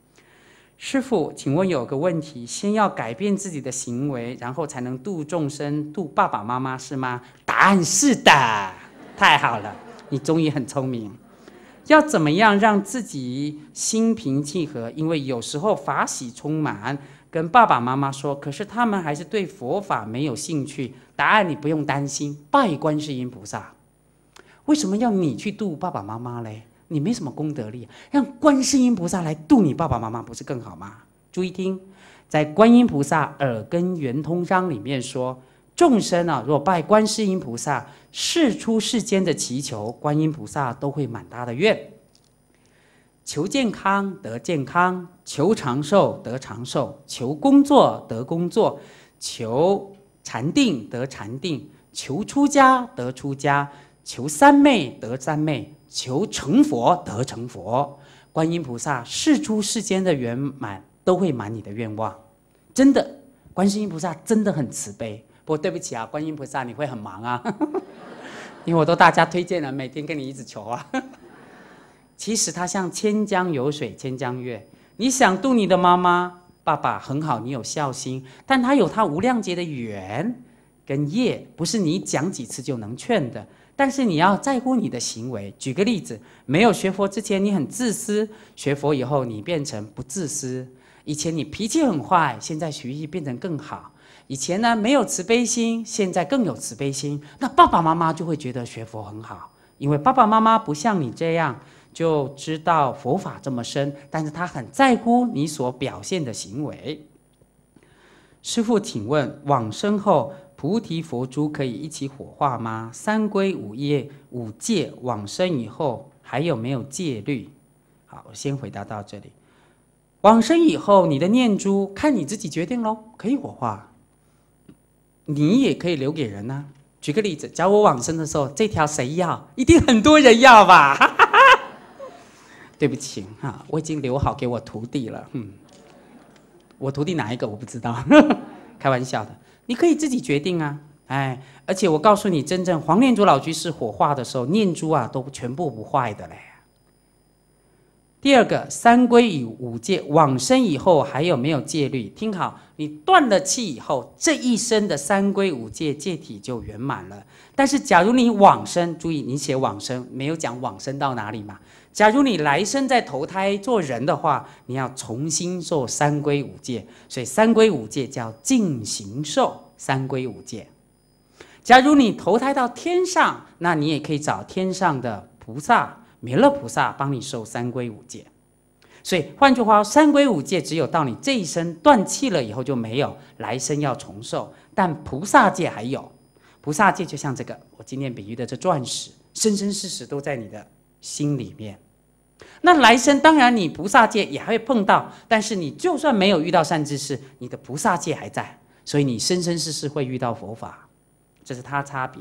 师傅，请问有个问题：先要改变自己的行为，然后才能度众生、度爸爸妈妈，是吗？答案是的，太好了，你终于很聪明。要怎么样让自己心平气和？因为有时候法喜充满，跟爸爸妈妈说，可是他们还是对佛法没有兴趣。答案你不用担心，拜观世音菩萨。为什么要你去度爸爸妈妈嘞？你没什么功德力，让观世音菩萨来度你爸爸妈妈不是更好吗？注意听，在观音菩萨耳根圆通章里面说，众生啊，若拜观世音菩萨，事出世间的祈求，观音菩萨都会满大的愿。求健康得健康，求长寿得长寿，求工作得工作，求禅定得禅定，求出家得出家，求三昧得三昧。求成佛得成佛，观音菩萨世出世间的圆满都会满你的愿望，真的，观世音菩萨真的很慈悲。不过对不起啊，观音菩萨，你会很忙啊，[laughs] 因为我都大家推荐了，每天跟你一直求啊。[laughs] 其实他像千江有水千江月，你想度你的妈妈、爸爸很好，你有孝心，但他有他无量劫的缘跟业，不是你讲几次就能劝的。但是你要在乎你的行为。举个例子，没有学佛之前你很自私，学佛以后你变成不自私；以前你脾气很坏，现在学艺变成更好；以前呢没有慈悲心，现在更有慈悲心。那爸爸妈妈就会觉得学佛很好，因为爸爸妈妈不像你这样就知道佛法这么深，但是他很在乎你所表现的行为。师父，请问往生后。菩提佛珠可以一起火化吗？三皈五业五戒往生以后还有没有戒律？好，我先回答到这里。往生以后，你的念珠看你自己决定喽，可以火化，你也可以留给人啊。举个例子，假如我往生的时候这条谁要，一定很多人要吧？哈哈哈。对不起哈，我已经留好给我徒弟了。嗯，我徒弟哪一个我不知道？[laughs] 开玩笑的。你可以自己决定啊，哎，而且我告诉你，真正黄念珠老居士火化的时候，念珠啊都全部不坏的嘞。第二个三规与五戒，往生以后还有没有戒律？听好，你断了气以后，这一生的三规五戒戒体就圆满了。但是，假如你往生，注意你写往生没有讲往生到哪里嘛？假如你来生再投胎做人的话，你要重新做三规五戒。所以，三规五戒叫净行受三规五戒。假如你投胎到天上，那你也可以找天上的菩萨。弥勒菩萨帮你受三归五戒，所以换句话说，三归五戒只有到你这一生断气了以后就没有来生要重受，但菩萨戒还有，菩萨戒就像这个我今天比喻的这钻石，生生世世都在你的心里面。那来生当然你菩萨戒也还会碰到，但是你就算没有遇到善知识，你的菩萨戒还在，所以你生生世世会遇到佛法，这是它差别。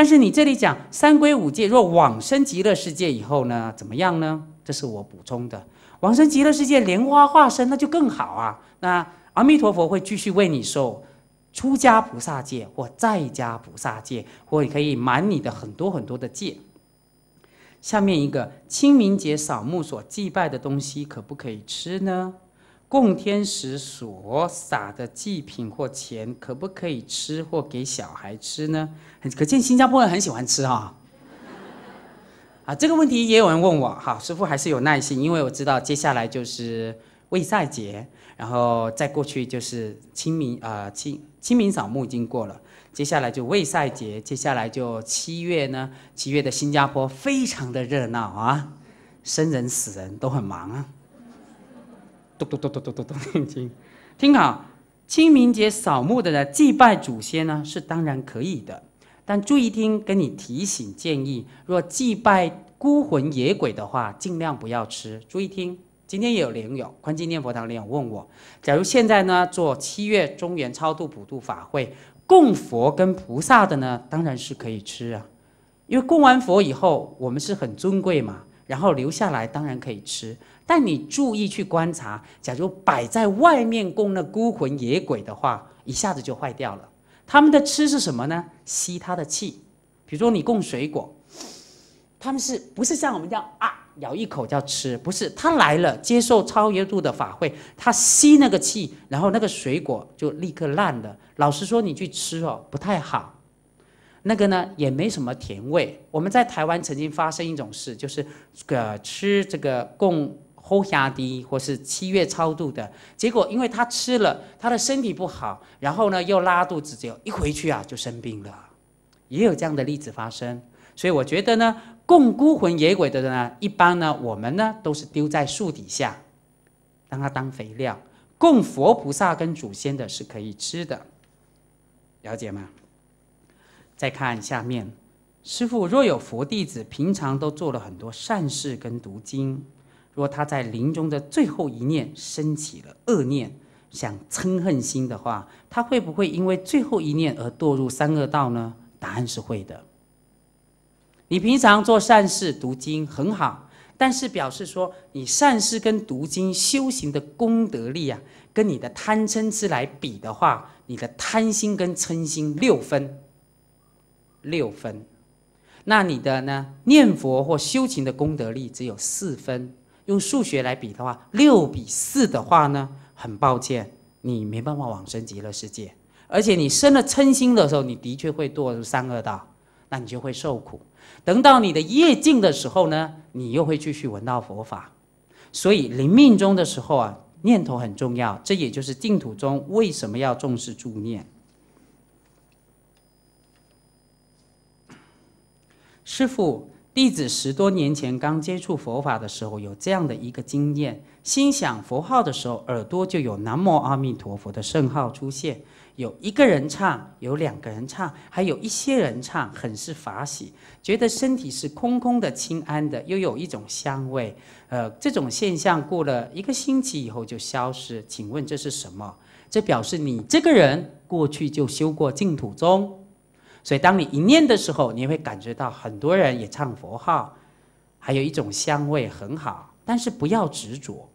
但是你这里讲三归五戒，若往生极乐世界以后呢，怎么样呢？这是我补充的，往生极乐世界莲花化身，那就更好啊。那阿弥陀佛会继续为你受出家菩萨戒或在家菩萨戒，或你可以满你的很多很多的戒。下面一个清明节扫墓所祭拜的东西可不可以吃呢？供天时所撒的祭品或钱，可不可以吃或给小孩吃呢？很可见新加坡人很喜欢吃哈。啊，这个问题也有人问我。好，师傅还是有耐心，因为我知道接下来就是未赛节，然后再过去就是清明，呃，清清明扫墓已经过了，接下来就未赛节，接下来就七月呢。七月的新加坡非常的热闹啊，生人死人都很忙啊。嘟嘟嘟嘟嘟嘟听听好。清明节扫墓的呢，祭拜祖先呢，是当然可以的。但注意听，跟你提醒建议：若祭拜孤魂野鬼的话，尽量不要吃。注意听。今天也有莲友，宽进念佛堂莲友问我：假如现在呢，做七月中原超度普渡法会，供佛跟菩萨的呢，当然是可以吃啊。因为供完佛以后，我们是很尊贵嘛，然后留下来，当然可以吃。但你注意去观察，假如摆在外面供那孤魂野鬼的话，一下子就坏掉了。他们的吃是什么呢？吸他的气。比如说你供水果，他们是不是像我们这样啊？咬一口叫吃？不是，他来了接受超越度的法会，他吸那个气，然后那个水果就立刻烂了。老实说，你去吃哦，不太好。那个呢，也没什么甜味。我们在台湾曾经发生一种事，就是呃吃这个供。齁下地，或是七月超度的结果，因为他吃了，他的身体不好，然后呢又拉肚子，只有一回去啊就生病了，也有这样的例子发生。所以我觉得呢，供孤魂野鬼的人呢，一般呢我们呢都是丢在树底下，让他当肥料；供佛菩萨跟祖先的是可以吃的，了解吗？再看下面，师父若有佛弟子，平常都做了很多善事跟读经。若他在临终的最后一念升起了恶念，想嗔恨心的话，他会不会因为最后一念而堕入三恶道呢？答案是会的。你平常做善事、读经很好，但是表示说你善事跟读经修行的功德力啊，跟你的贪嗔痴来比的话，你的贪心跟嗔心六分，六分，那你的呢念佛或修行的功德力只有四分。用数学来比的话，六比四的话呢，很抱歉，你没办法往生极乐世界。而且你生了嗔心的时候，你的确会堕入三恶道，那你就会受苦。等到你的业尽的时候呢，你又会继续闻到佛法。所以临命终的时候啊，念头很重要。这也就是净土中为什么要重视助念。师傅。弟子十多年前刚接触佛法的时候，有这样的一个经验：心想佛号的时候，耳朵就有“南无阿弥陀佛”的圣号出现。有一个人唱，有两个人唱，还有一些人唱，很是法喜，觉得身体是空空的、轻安的，又有一种香味。呃，这种现象过了一个星期以后就消失。请问这是什么？这表示你这个人过去就修过净土宗。所以，当你一念的时候，你会感觉到很多人也唱佛号，还有一种香味很好。但是不要执着，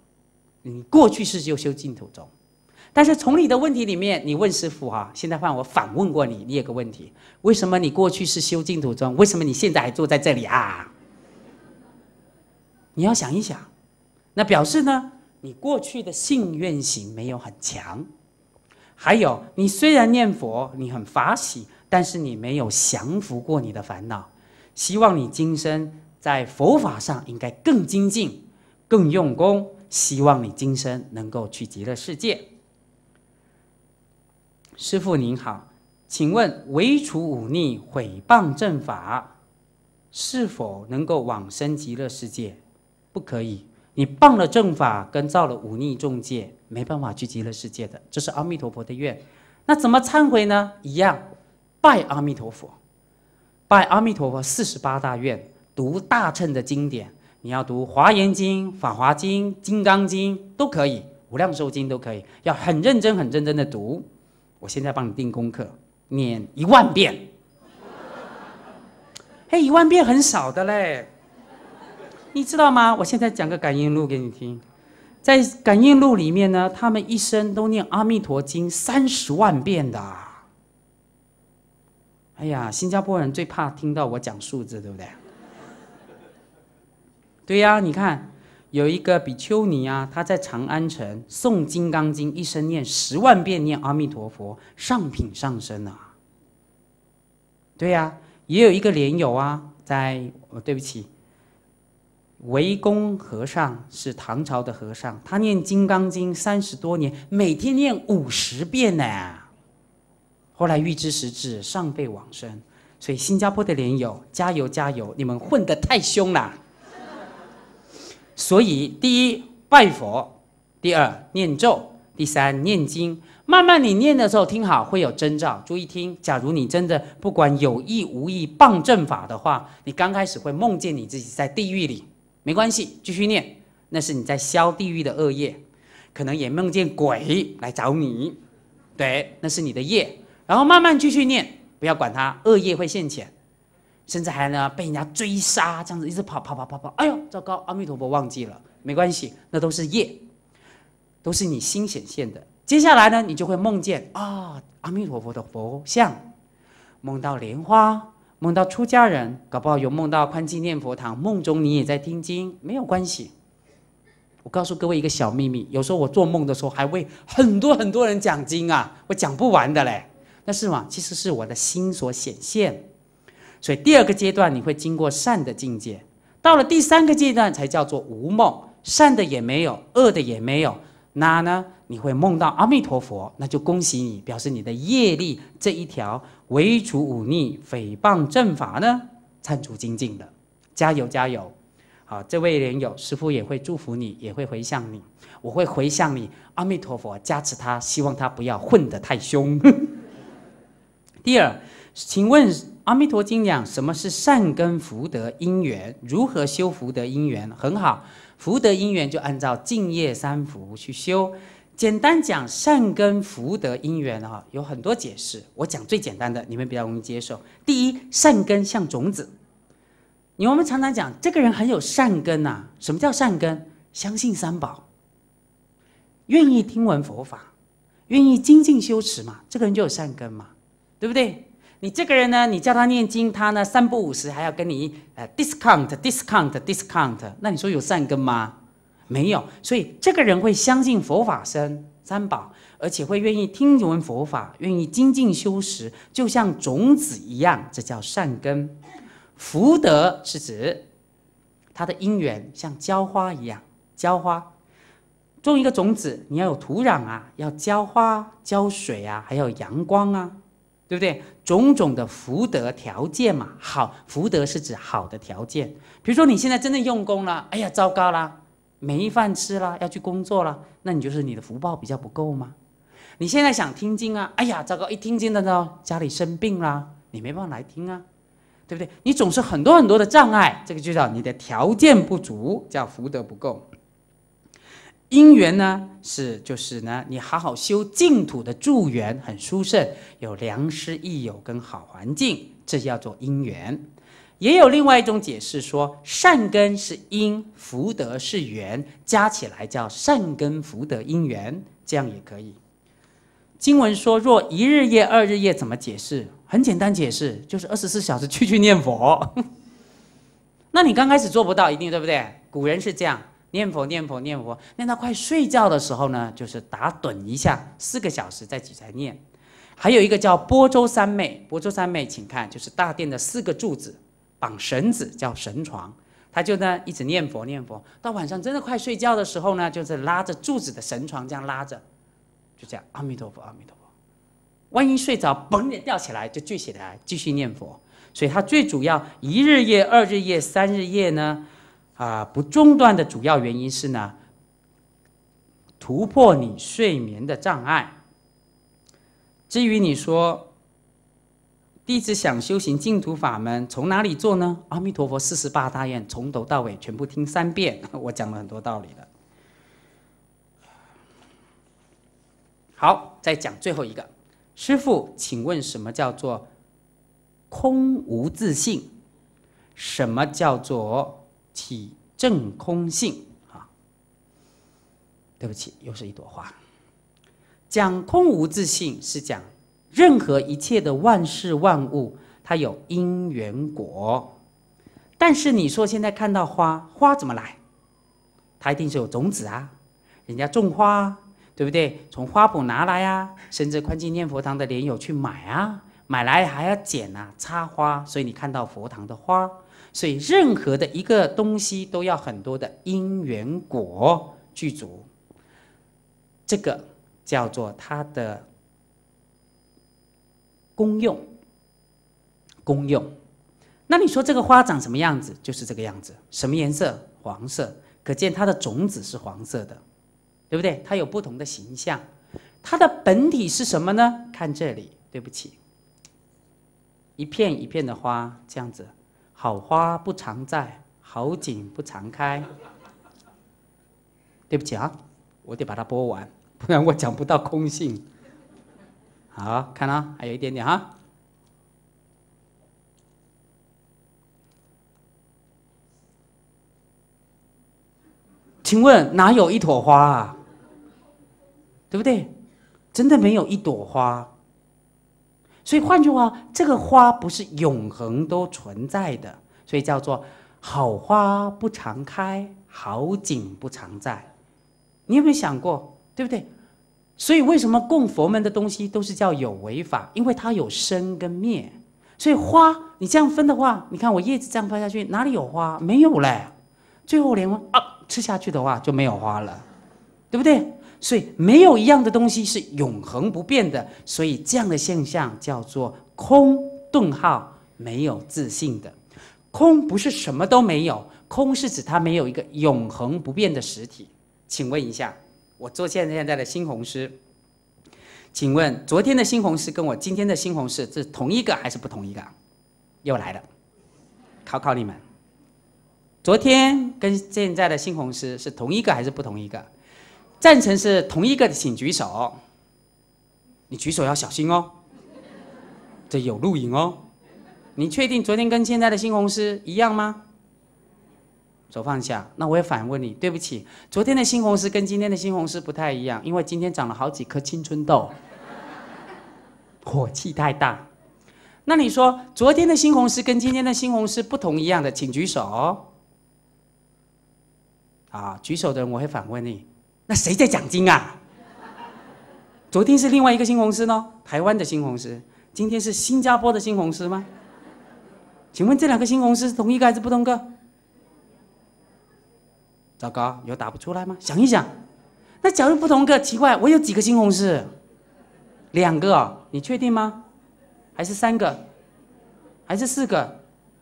你过去是就修净土宗。但是从你的问题里面，你问师傅哈，现在换我反问过你，你有个问题：为什么你过去是修净土宗？为什么你现在还坐在这里啊？你要想一想，那表示呢，你过去的信愿行没有很强。还有，你虽然念佛，你很法喜。但是你没有降服过你的烦恼，希望你今生在佛法上应该更精进、更用功。希望你今生能够去极乐世界。师父您好，请问唯除忤逆毁谤正法，是否能够往生极乐世界？不可以，你谤了正法，跟造了忤逆众戒，没办法去极乐世界的。这是阿弥陀佛的愿。那怎么忏悔呢？一样。拜阿弥陀佛，拜阿弥陀佛。四十八大愿，读大乘的经典，你要读《华严经》《法华经》《金刚经》都可以，《无量寿经》都可以。要很认真、很认真的读。我现在帮你定功课，念一万遍。哎，[laughs] 一万遍很少的嘞，你知道吗？我现在讲个感应录给你听，在感应录里面呢，他们一生都念《阿弥陀经》三十万遍的。哎呀，新加坡人最怕听到我讲数字，对不对？[laughs] 对呀，你看有一个比丘尼啊，他在长安城诵《金刚经》，一生念十万遍，念阿弥陀佛，上品上升啊。对呀，也有一个莲友啊，在对不起，维公和尚是唐朝的和尚，他念《金刚经》三十多年，每天念五十遍呢。后来预知时至，上被往生，所以新加坡的莲友加油加油，你们混得太凶了。所以第一拜佛，第二念咒，第三念经。慢慢你念的时候听好，会有征兆，注意听。假如你真的不管有意无意棒正法的话，你刚开始会梦见你自己在地狱里，没关系，继续念，那是你在消地狱的恶业，可能也梦见鬼来找你，对，那是你的业。然后慢慢继续念，不要管它，恶业会现前，甚至还呢被人家追杀，这样子一直跑跑跑跑跑，哎呦，糟糕！阿弥陀佛，忘记了，没关系，那都是业，都是你心显现的。接下来呢，你就会梦见啊，阿弥陀佛的佛像，梦到莲花，梦到出家人，搞不好有梦到宽济念佛堂，梦中你也在听经，没有关系。我告诉各位一个小秘密，有时候我做梦的时候，还为很多很多人讲经啊，我讲不完的嘞。那是嘛？其实是我的心所显现。所以第二个阶段你会经过善的境界，到了第三个阶段才叫做无梦，善的也没有，恶的也没有。那呢？你会梦到阿弥陀佛，那就恭喜你，表示你的业力这一条唯除忤逆、诽谤正法呢，参足精进的，加油加油！好，这位莲友，师父也会祝福你，也会回向你，我会回向你，阿弥陀佛加持他，希望他不要混得太凶。第二，请问《阿弥陀经》讲什么是善根福德因缘？如何修福德因缘？很好，福德因缘就按照净业三福去修。简单讲，善根福德因缘啊，有很多解释，我讲最简单的，你们比较容易接受。第一，善根像种子，你我们常常讲这个人很有善根呐。什么叫善根？相信三宝，愿意听闻佛法，愿意精进修持嘛，这个人就有善根嘛。对不对？你这个人呢？你叫他念经，他呢三不五时还要跟你呃 discount discount discount。那你说有善根吗？没有。所以这个人会相信佛法僧三宝，而且会愿意听闻佛法，愿意精进修持，就像种子一样，这叫善根。福德是指他的因缘，像浇花一样，浇花种一个种子，你要有土壤啊，要浇花浇水啊，还有阳光啊。对不对？种种的福德条件嘛，好福德是指好的条件。比如说你现在真的用功了，哎呀，糟糕啦，没饭吃了，要去工作了，那你就是你的福报比较不够吗？你现在想听经啊，哎呀，糟糕，一听经的呢，家里生病啦，你没办法来听啊，对不对？你总是很多很多的障碍，这个就叫你的条件不足，叫福德不够。因缘呢，是就是呢，你好好修净土的助缘，很殊胜，有良师益友跟好环境，这叫做因缘。也有另外一种解释，说善根是因，福德是缘，加起来叫善根福德因缘，这样也可以。经文说若一日夜二日夜，怎么解释？很简单，解释就是二十四小时去去念佛。[laughs] 那你刚开始做不到，一定对不对？古人是这样。念佛念佛念佛，念到快睡觉的时候呢，就是打盹一下，四个小时再起来念。还有一个叫波州三妹，波州三妹，请看，就是大殿的四个柱子绑绳子，叫神床，他就呢一直念佛念佛。到晚上真的快睡觉的时候呢，就是拉着柱子的神床这样拉着，就这样阿弥陀佛阿弥陀佛。万一睡着，嘣也掉起来就聚起来继续念佛。所以她最主要一日夜二日夜三日夜呢。啊，不中断的主要原因是呢，突破你睡眠的障碍。至于你说，弟子想修行净土法门，从哪里做呢？阿弥陀佛四十八大愿，从头到尾全部听三遍。[laughs] 我讲了很多道理了。好，再讲最后一个。师傅，请问什么叫做空无自信？什么叫做？体正空性啊，对不起，又是一朵花。讲空无自性是讲任何一切的万事万物，它有因缘果。但是你说现在看到花，花怎么来？它一定是有种子啊，人家种花，对不对？从花圃拿来呀，甚至宽进念佛堂的莲友去买啊，买来还要剪啊，插花。所以你看到佛堂的花。所以，任何的一个东西都要很多的因缘果具足，这个叫做它的功用。功用。那你说这个花长什么样子？就是这个样子，什么颜色？黄色。可见它的种子是黄色的，对不对？它有不同的形象。它的本体是什么呢？看这里，对不起，一片一片的花这样子。好花不常在，好景不常开。[laughs] 对不起啊，我得把它播完，不然我讲不到空性。好，看啊，还有一点点啊。请问哪有一朵花？啊？对不对？真的没有一朵花。所以，换句话，这个花不是永恒都存在的，所以叫做“好花不常开，好景不常在”。你有没有想过，对不对？所以，为什么供佛门的东西都是叫有为法？因为它有生跟灭。所以，花你这样分的话，你看我叶子这样分下去，哪里有花？没有嘞。最后连啊吃下去的话就没有花了，对不对？所以没有一样的东西是永恒不变的，所以这样的现象叫做空。顿号没有自信的空不是什么都没有，空是指它没有一个永恒不变的实体。请问一下，我做现现在的西红柿，请问昨天的西红柿跟我今天的西红柿是同一个还是不同一个？又来了，考考你们，昨天跟现在的西红柿是同一个还是不同一个？赞成是同一个的，请举手。你举手要小心哦，这有录影哦。你确定昨天跟现在的西红柿一样吗？手放下。那我也反问你，对不起，昨天的西红柿跟今天的西红柿不太一样，因为今天长了好几颗青春痘，火气太大。那你说昨天的西红柿跟今天的西红柿不同一样的，请举手。啊，举手的人我会反问你。那谁在讲金啊？昨天是另外一个西红柿呢，台湾的西红柿。今天是新加坡的西红柿吗？请问这两个西红柿是同一个还是不同个？糟糕，有打不出来吗？想一想，那假如不同个，奇怪，我有几个西红柿？两个，你确定吗？还是三个？还是四个？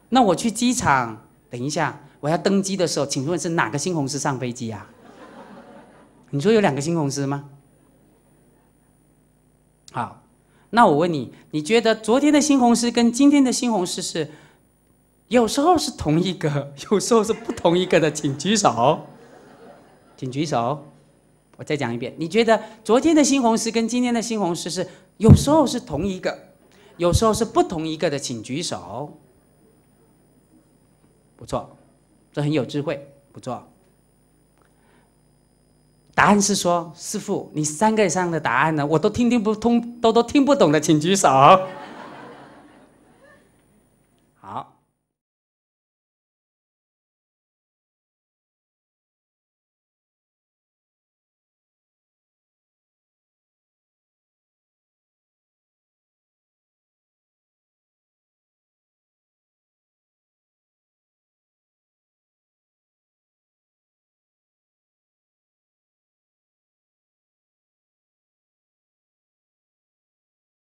那我去机场，等一下我要登机的时候，请问是哪个西红柿上飞机啊？你说有两个西红柿吗？好，那我问你，你觉得昨天的西红柿跟今天的西红柿是有时候是同一个，[laughs] 有时候是不同一个的，请举手，请举手。我再讲一遍，你觉得昨天的西红柿跟今天的西红柿是有时候是同一个，有时候是不同一个的，请举手。不错，这很有智慧，不错。答案是说，师傅，你三个以上的答案呢？我都听听不通，都都听不懂的，请举手。